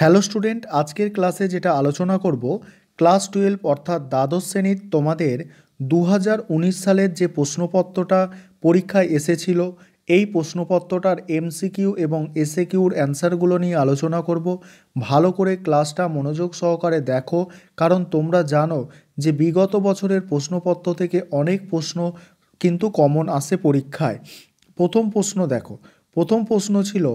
hello student আজকের ক্লাসে যেটা আলোচনা করব ক্লাস টুয়েলভ অর্থাৎ দ্বাদশ শ্রেণীর তোমাদের দু হাজার সালের যে প্রশ্নপত্রটা পরীক্ষায় এসেছিল এই প্রশ্নপত্রটার এমসিকিউ এবং কিউর অ্যান্সারগুলো নিয়ে আলোচনা করব ভালো করে ক্লাসটা মনোযোগ সহকারে দেখো কারণ তোমরা জানো যে বিগত বছরের প্রশ্নপত্র থেকে অনেক প্রশ্ন কিন্তু কমন আসে পরীক্ষায় প্রথম প্রশ্ন দেখো প্রথম প্রশ্ন ছিল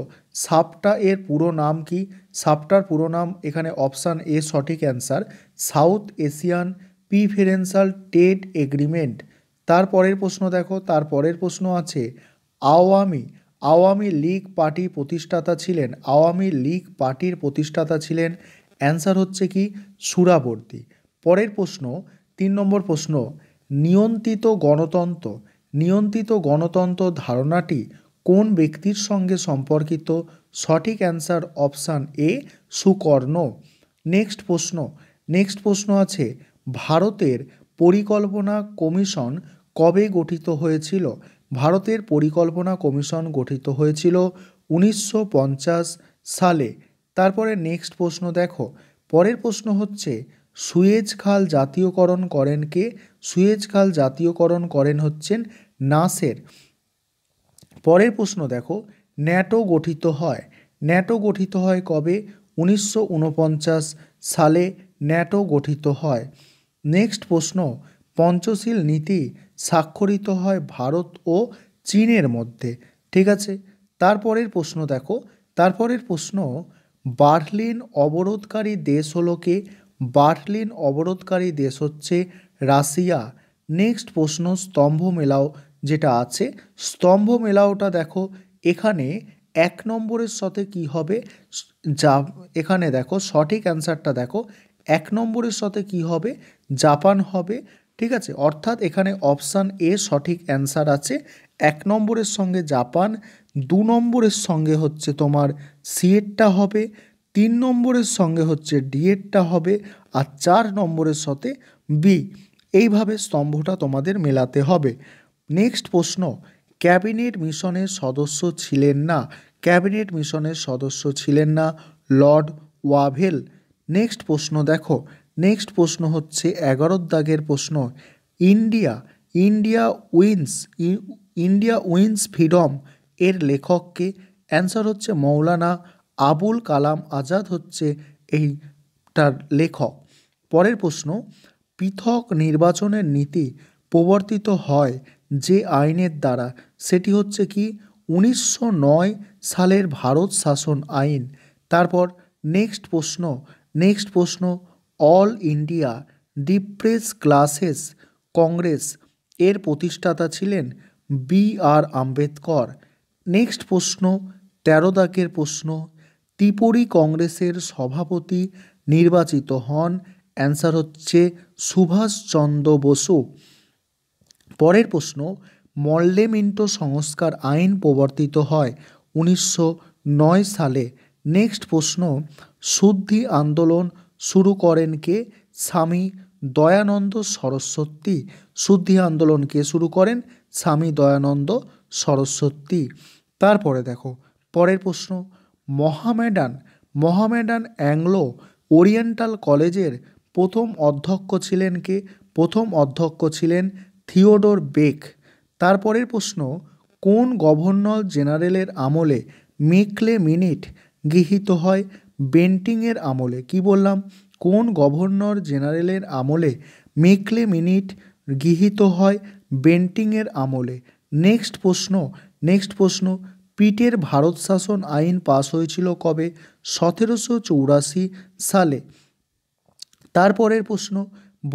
সাপটা এর পুরো নাম কি সাপটার পুরো নাম এখানে অপশান এ সঠিক answer South Asian preferential trade agreement তারপরের প্রশ্ন দেখো তারপরের প্রশ্ন আছে আওয়ামী আওয়ামী লীগ পার্টি প্রতিষ্ঠাতা ছিলেন আওয়ামী লীগ পার্টির প্রতিষ্ঠাতা ছিলেন অ্যান্সার হচ্ছে কি সুরাবর্তী পরের প্রশ্ন তিন নম্বর প্রশ্ন নিয়ন্ত্রিত গণতন্ত্র নিয়ন্ত্রিত গণতন্ত্র ধারণাটি কোন ব্যক্তির সঙ্গে সম্পর্কিত সঠিক answer option A Sukarno next প্রশ্ন নেক্সট প্রশ্ন আছে ভারতের পরিকল্পনা কমিশন কবে গঠিত হয়েছিল ভারতের পরিকল্পনা কমিশন গঠিত হয়েছিল উনিশশো সালে তারপরে নেক্সট প্রশ্ন দেখো পরের প্রশ্ন হচ্ছে সুয়েজ খাল জাতীয়করণ করেন কে সুয়েজ খাল জাতীয়করণ করেন হচ্ছেন নাসের পরের প্রশ্ন দেখো ন্যাটো গঠিত হয় ন্যাটো গঠিত হয় কবে উনিশশো সালে ন্যাটো গঠিত হয় নেক্সট প্রশ্ন পঞ্চশীল নীতি স্বাক্ষরিত হয় ভারত ও চীনের মধ্যে ঠিক আছে তারপরের প্রশ্ন দেখো তারপরের প্রশ্ন বার্লিন অবরোধকারী দেশ হলো কে বার্লিন অবরোধকারী দেশ হচ্ছে রাশিয়া নেক্সট প্রশ্ন স্তম্ভ মেলাও যেটা আছে স্তম্ভ মেলাওটা দেখো এখানে এক নম্বরের সাথে কি হবে যা এখানে দেখো সঠিক অ্যান্সারটা দেখো এক নম্বরের সাথে কি হবে জাপান হবে ঠিক আছে অর্থাৎ এখানে অপশান এ সঠিক অ্যান্সার আছে এক নম্বরের সঙ্গে জাপান দু নম্বরের সঙ্গে হচ্ছে তোমার সিএটটা হবে তিন নম্বরের সঙ্গে হচ্ছে ডিএটটা হবে আর চার নম্বরের সাথে বি এইভাবে স্তম্ভটা তোমাদের মেলাতে হবে নেক্সট প্রশ্ন ক্যাবিনেট মিশনের সদস্য ছিলেন না ক্যাবিনেট মিশনের সদস্য ছিলেন না লর্ড ওয়াভেল নেক্সট প্রশ্ন দেখো নেক্সট প্রশ্ন হচ্ছে এগারো দাগের প্রশ্ন India India wins India wins freedom এর লেখককে অ্যান্সার হচ্ছে মৌলানা আবুল কালাম আজাদ হচ্ছে এইটার লেখক পরের প্রশ্ন পৃথক নির্বাচনের নীতি প্রবর্তিত হয় যে আইনের দ্বারা সেটি হচ্ছে কি উনিশশো সালের ভারত শাসন আইন তারপর নেক্সট প্রশ্ন নেক্সট প্রশ্ন all India depressed classes Congress এর প্রতিষ্ঠাতা ছিলেন বি আর আম্বেদকর নেক্সট প্রশ্ন তেরো দাকের প্রশ্ন ত্রিপুরী কংগ্রেসের সভাপতি নির্বাচিত হন অ্যান্সার হচ্ছে সুভাষচন্দ্র বসু পরের প্রশ্ন মল্লেমিন্টো সংস্কার আইন প্রবর্তিত হয় উনিশশো নয় সালে নেক্সট প্রশ্ন শুদ্ধি আন্দোলন শুরু করেন কে স্বামী দয়ানন্দ সরস্বতী শুদ্ধি আন্দোলনকে শুরু করেন স্বামী দয়ানন্দ সরস্বতী তারপরে দেখো পরের প্রশ্ন মহামেডান মহামেডান অ্যাংলো ওরিয়েন্টাল কলেজের প্রথম অধ্যক্ষ ছিলেন কে প্রথম অধ্যক্ষ ছিলেন থিওডোর বেক তারপরের প্রশ্ন কোন গভর্নর জেনারেলের আমলে মেকলে মিনিট গৃহীত হয় বেন্টিংয়ের আমলে কি বললাম কোন গভর্নর জেনারেলের আমলে মেকলে মিনিট গৃহীত হয় বেন্টিংয়ের আমলে নেক্সট প্রশ্ন নেক্সট প্রশ্ন পিটের ভারত শাসন আইন পাস হয়েছিল কবে সতেরোশো চৌরাশি সালে তারপরের প্রশ্ন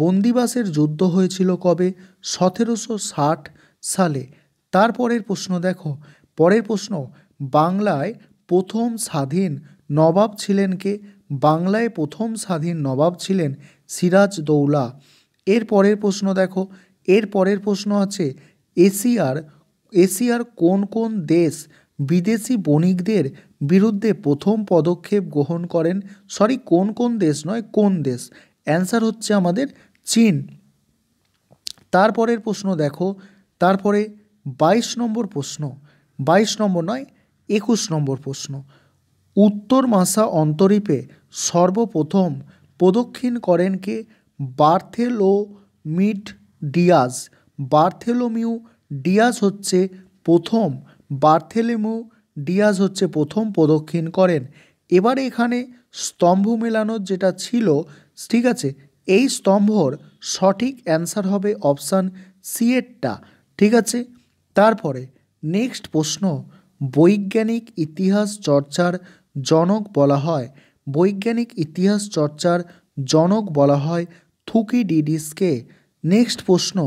বন্দিবাসের যুদ্ধ হয়েছিল কবে সতেরোশো ষাট সালে তারপরের প্রশ্ন দেখো পরের প্রশ্ন বাংলায় প্রথম স্বাধীন নবাব ছিলেন কে বাংলায় প্রথম স্বাধীন নবাব ছিলেন সিরাজ দৌলা এর পরের প্রশ্ন দেখো এর পরের প্রশ্ন আছে এশিয়ার এশিয়ার কোন কোন দেশ বিদেশি বণিকদের বিরুদ্ধে প্রথম পদক্ষেপ গ্রহণ করেন সরি কোন কোন দেশ নয় কোন দেশ অ্যান্সার হচ্ছে আমাদের চীন তারপরের প্রশ্ন দেখো তারপরে বাইশ নম্বর প্রশ্ন বাইশ নম্বর নয় একুশ নম্বর প্রশ্ন উত্তর মাসা অন্তরীপে সর্বপ্রথম প্রদক্ষিণ করেন কে Bartholomew Dias Bartholomew Dias হচ্ছে প্রথম বার্থেলেমু ডিয়াজ হচ্ছে প্রথম প্রদক্ষিণ করেন এবারে এখানে স্তম্ভ মেলানোর যেটা ছিল ঠিক আছে এই স্তম্ভর সঠিক অ্যান্সার হবে অপশান সি এরটা ঠিক আছে তারপরে নেক্সট প্রশ্ন বৈজ্ঞানিক ইতিহাস চর্চার জনক বলা হয় বৈজ্ঞানিক ইতিহাস চর্চার জনক বলা হয় থুকি ডিডিসকে নেক্সট প্রশ্ন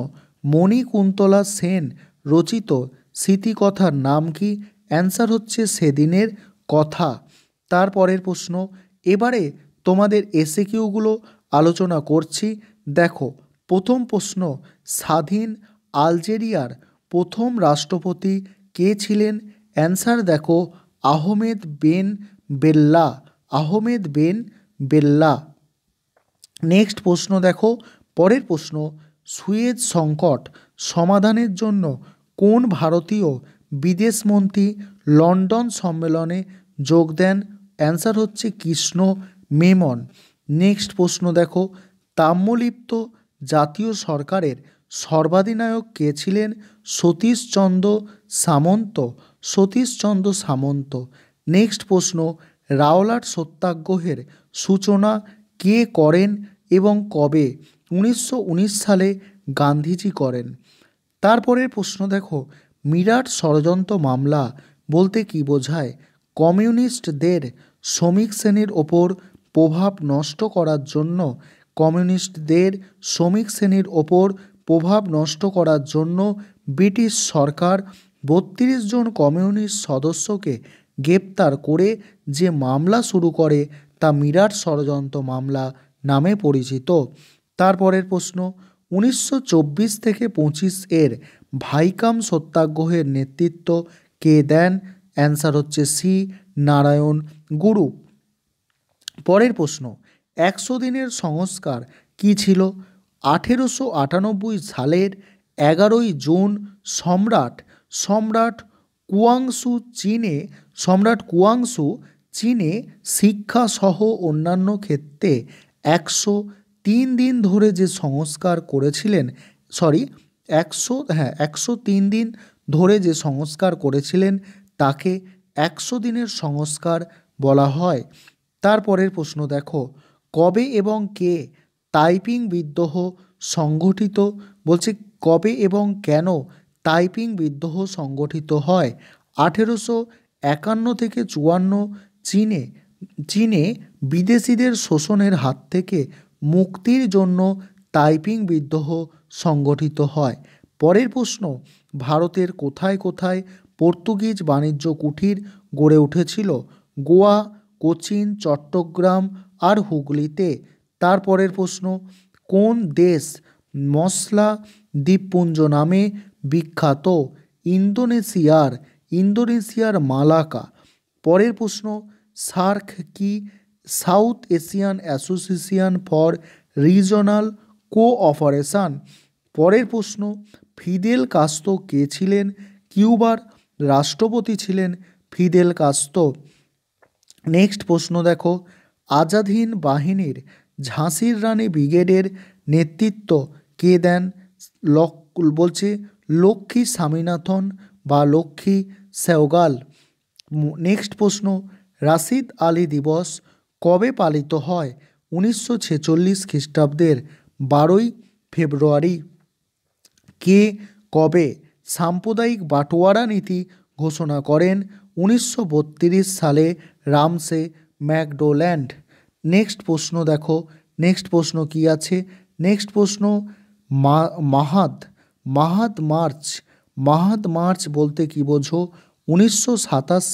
মণিকুন্তলা সেন রচিত স্মৃতিকথার নাম কি অ্যান্সার হচ্ছে সেদিনের কথা তারপরের প্রশ্ন এবারে তোমাদের এসে কিউগুলো আলোচনা করছি দেখো প্রথম প্রশ্ন স্বাধীন আলজেরিয়ার প্রথম রাষ্ট্রপতি কে ছিলেন অ্যান্সার দেখো Ahmed Ben Bella Ahmed Ben Bella next প্রশ্ন দেখো পরের প্রশ্ন সুয়েজ সংকট সমাধানের জন্য কোন ভারতীয় বিদেশমন্ত্রী লন্ডন সম্মেলনে যোগ দেন অ্যান্সার হচ্ছে কৃষ্ণ মেমন নেক্সট প্রশ্ন দেখো তাম্যলিপ্ত জাতীয় সরকারের সর্বাধিনায়ক কে ছিলেন সতীশচন্দ্র সামন্ত সতীশচন্দ্র সামন্ত নেক্সট প্রশ্ন রাওলাট সত্যাগ্রহের সূচনা কে করেন এবং কবে উনিশশো সালে গান্ধীজি করেন তারপরের প্রশ্ন দেখো মিরাট ষড়যন্ত্র মামলা বলতে কি বোঝায় কমিউনিস্টদের শ্রমিক শ্রেণীর ওপর প্রভাব নষ্ট করার জন্য কমিউনিস্টদের শ্রমিক শ্রেণীর ওপর প্রভাব নষ্ট করার জন্য ব্রিটিশ সরকার বত্রিশ জন কমিউনিস্ট সদস্যকে গ্রেপ্তার করে যে মামলা শুরু করে তা মিরাট ষড়যন্ত্র মামলা নামে পরিচিত তারপরের প্রশ্ন উনিশশো থেকে পঁচিশ এর ভাইকাম সত্যাগ্রহের নেতৃত্ব কে দেন অ্যান্সার হচ্ছে সি নারায়ণ গুরু পরের প্রশ্ন একশো দিনের সংস্কার কি ছিল আঠেরোশো আটানব্বই সালের এগারোই জুন সম্রাট সম্রাট কুয়াংশু চীনে সম্রাট কুয়াংশু চীনে শিক্ষাসহ অন্যান্য ক্ষেত্রে একশো তিন দিন ধরে যে সংস্কার করেছিলেন সরি একশো হ্যাঁ একশো তিন দিন ধরে যে সংস্কার করেছিলেন তাকে একশো দিনের সংস্কার বলা হয় তারপরের প্রশ্ন দেখো কবে এবং কে টাইপিং বিদ্রোহ সংগঠিত বলছে কবে এবং কেন টাইপিং বিদ্রোহ সংগঠিত হয় আঠেরোশো একান্ন থেকে চুয়ান্ন চীনে চীনে বিদেশিদের শোষণের হাত থেকে মুক্তির জন্য টাইপিং বিদ্রোহ সংগঠিত হয় পরের প্রশ্ন ভারতের কোথায় কোথায় পর্তুগিজ বাণিজ্য কুঠির গড়ে উঠেছিল গোয়া কোচিন চট্টগ্রাম আর হুগলিতে তারপরের প্রশ্ন কোন দেশ মশলা দ্বীপপুঞ্জ নামে বিখ্যাত ইন্দোনেশিয়ার ইন্দোনেশিয়ার মালাকা পরের প্রশ্ন সার্ক কি South Asian association for regional cooperation পরের প্রশ্ন ফিদেল কাস্তো কে ছিলেন কিউবার রাষ্ট্রপতি ছিলেন ফিদেল কাস্তো নেক্সট প্রশ্ন দেখো আজাদহীন বাহিনীর ঝাঁসির রানী ব্রিগেডের নেতৃত্ব কে দেন লক বলছে লক্ষ্মী স্বামীনাথন বা লক্ষ্মী সেওগাল নেক্সট প্রশ্ন রাশিদ আলী দিবস কবে পালিত হয় উনিশশো ছেচল্লিশ খ্রিস্টাব্দের বারোই ফেব্রুয়ারি কে কবে সাম্প্রদায়িক বাটোয়ারা নীতি ঘোষণা করেন উনিশশো সালে রামসে ম্যাকডোল্যান্ড নেক্সট প্রশ্ন দেখো নেক্সট প্রশ্ন কি আছে নেক্সট প্রশ্ন মাহাত মাহাত মার্চ মাহাত মার্চ বলতে কি বোঝো উনিশশো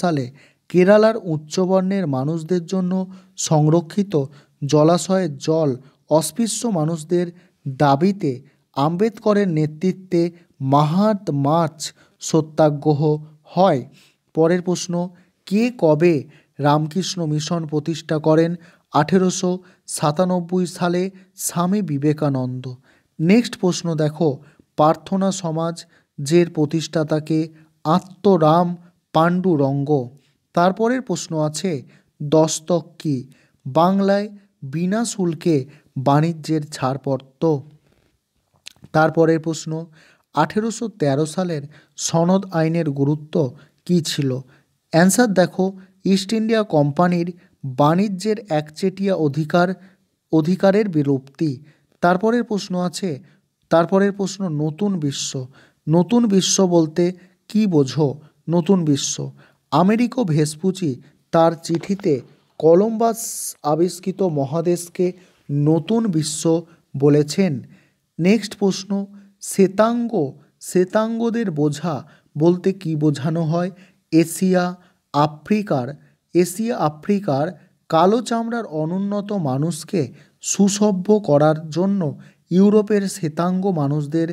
সালে কেরালার উচ্চবর্ণের মানুষদের জন্য সংরক্ষিত জলাশয়ের জল অস্পৃশ্য মানুষদের দাবিতে আম্বেদকরের নেতৃত্বে মাহাত মার্চ সত্যাগ্রহ হয় পরের প্রশ্ন কে কবে রামকৃষ্ণ মিশন প্রতিষ্ঠা করেন আঠেরোশো সাতানব্বই সালে স্বামী বিবেকানন্দ নেক্সট প্রশ্ন দেখো প্রার্থনা সমাজ জের প্রতিষ্ঠাতাকে আত্মরাম পাণ্ডুরঙ্গ তারপরের প্রশ্ন আছে দস্তক কি বাংলায় বিনা শুল্কে বাণিজ্যের ছাড়পত্র তারপরের প্রশ্ন আঠেরোশো সালের সনদ আইনের গুরুত্ব কী ছিল অ্যান্সার দেখো ইস্ট ইন্ডিয়া কোম্পানির বাণিজ্যের একচেটিয়া অধিকার অধিকারের বিলুপ্তি তারপরের প্রশ্ন আছে তারপরের প্রশ্ন নতুন বিশ্ব নতুন বিশ্ব বলতে কি বোঝো নতুন বিশ্ব আমেরিকো ভেসপুচি তার চিঠিতে কলম্বাস আবিষ্কৃত মহাদেশকে নতুন বিশ্ব বলেছেন নেক্সট প্রশ্ন শ্বেতাঙ্গ শ্বেতাঙ্গদের বোঝা বলতে কি বোঝানো হয় এশিয়া আফ্রিকার এশিয়া আফ্রিকার কালো চামড়ার অনুন্নত মানুষকে সুসভ্য করার জন্য ইউরোপের শ্বেতাঙ্গ মানুষদের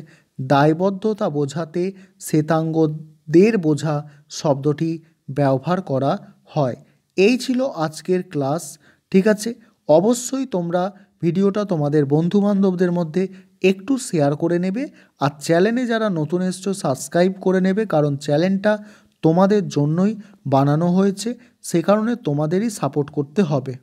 দায়বদ্ধতা বোঝাতে শ্বেতাঙ্গদের বোঝা শব্দটি ব্যবহার করা হয় এই ছিল আজকের ক্লাস ঠিক আছে অবশ্যই তোমরা ভিডিওটা তোমাদের বন্ধুবান্ধবদের মধ্যে একটু শেয়ার করে নেবে আর চ্যানেলে যারা নতুন এসছো সাবস্ক্রাইব করে নেবে কারণ চ্যানেলটা তোমাদের জন্যই বানানো হয়েছে সে কারণে তোমাদেরই সাপোর্ট করতে হবে